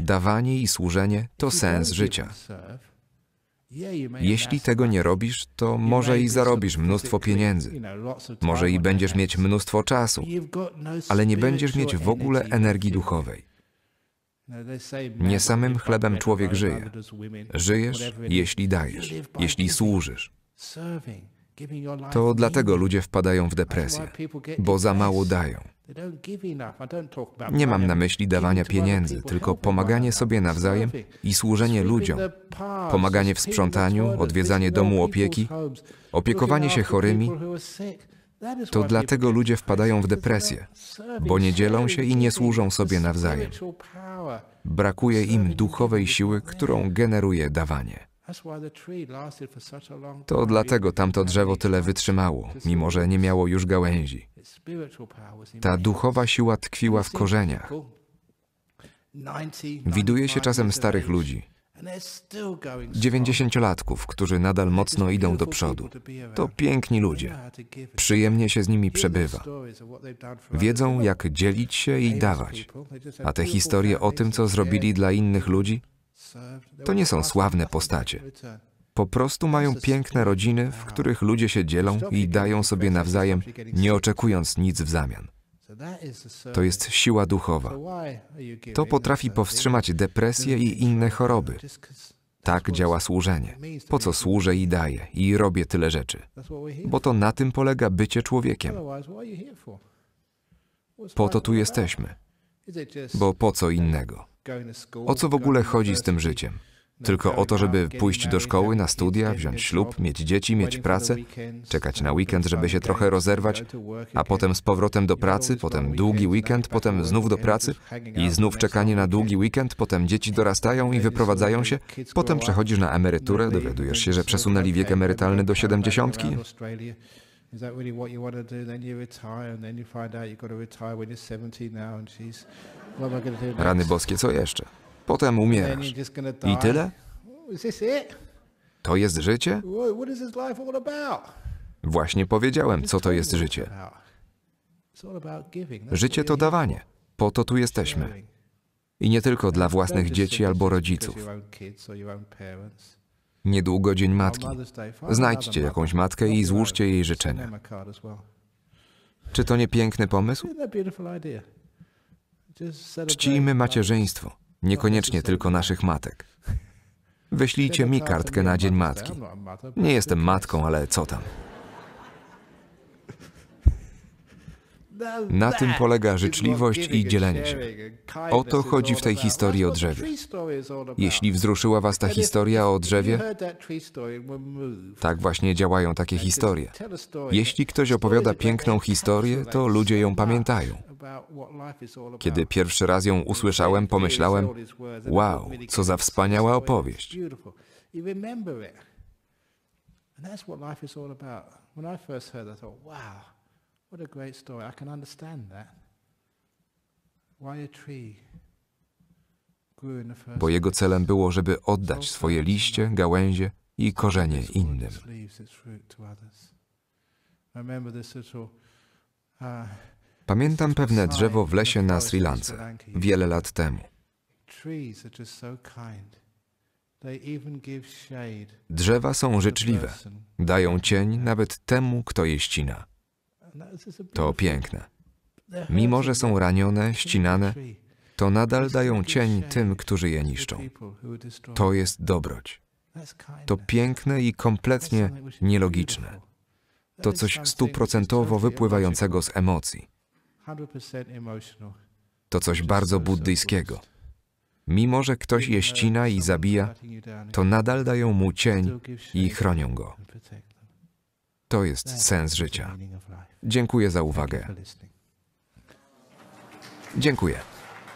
Dawanie i służenie to sens życia. Jeśli tego nie robisz, to może i zarobisz mnóstwo pieniędzy, może i będziesz mieć mnóstwo czasu, no ale nie będziesz mieć w ogóle energii duchowej. No, nie samym chlebem człowiek żyje. Żyjesz, jeśli dajesz, jeśli służysz. To dlatego ludzie wpadają w depresję, bo za mało dają. Nie mam na myśli dawania pieniędzy, tylko pomaganie sobie nawzajem i służenie ludziom. Pomaganie w sprzątaniu, odwiedzanie domu opieki, opiekowanie się chorymi. To dlatego ludzie wpadają w depresję, bo nie dzielą się i nie służą sobie nawzajem. Brakuje im duchowej siły, którą generuje dawanie. To dlatego tamto drzewo tyle wytrzymało, mimo że nie miało już gałęzi. Ta duchowa siła tkwiła w korzeniach. Widuje się czasem starych ludzi, dziewięćdziesięciolatków, którzy nadal mocno idą do przodu. To piękni ludzie. Przyjemnie się z nimi przebywa. Wiedzą, jak dzielić się i dawać. A te historie o tym, co zrobili dla innych ludzi, to nie są sławne postacie. Po prostu mają piękne rodziny, w których ludzie się dzielą i dają sobie nawzajem, nie oczekując nic w zamian. To jest siła duchowa. To potrafi powstrzymać depresję i inne choroby. Tak działa służenie. Po co służę i daję i robię tyle rzeczy? Bo to na tym polega bycie człowiekiem. Po to tu jesteśmy. Bo po co innego? O co w ogóle chodzi z tym życiem? Tylko o to, żeby pójść do szkoły, na studia, wziąć ślub, mieć dzieci, mieć pracę, czekać na weekend, żeby się trochę rozerwać, a potem z powrotem do pracy, potem długi weekend, potem znów do pracy i znów czekanie na długi weekend, potem dzieci dorastają i wyprowadzają się, potem przechodzisz na emeryturę, dowiadujesz się, że przesunęli wiek emerytalny do siedemdziesiątki. Is that really what you want to do? Then you retire and then you find out you've got to retire when you're now and she's what am I do? Next? Rany boskie, co jeszcze? Potem umierasz. I tyle? Is this it? To jest życie? What is this life all about? Właśnie powiedziałem, co to jest życie. Życie to dawanie. Po to tu jesteśmy. I nie tylko dla własnych dzieci albo rodziców. Niedługo Dzień Matki. Znajdźcie jakąś matkę i złóżcie jej życzenia. Czy to nie piękny pomysł? Czcijmy macierzyństwo, niekoniecznie tylko naszych matek. Wyślijcie mi kartkę na Dzień Matki. Nie jestem matką, ale co tam. Na tym polega życzliwość i dzielenie się. O to chodzi w tej historii o drzewie. Jeśli wzruszyła Was ta historia o drzewie, tak właśnie działają takie historie. Jeśli ktoś opowiada piękną historię, to ludzie ją pamiętają. Kiedy pierwszy raz ją usłyszałem, pomyślałem: Wow, co za wspaniała opowieść. I to, it. And that's what life is all about. When I first heard, wow. What a great story. I can understand that. bo jego celem było, żeby oddać swoje liście, gałęzie i korzenie innym. Uh, Pamiętam pewne drzewo w lesie na Sri Lance wiele lat temu. Drzewa są życzliwe, dają cień nawet temu, kto je ścina. To piękne. Mimo, że są ranione, ścinane, to nadal dają cień tym, którzy je niszczą. To jest dobroć. To piękne i kompletnie nielogiczne. To coś stuprocentowo wypływającego z emocji. To coś bardzo buddyjskiego. Mimo, że ktoś je ścina i zabija, to nadal dają mu cień i chronią go. To jest tak. sens życia. Dziękuję za uwagę. Dziękuję.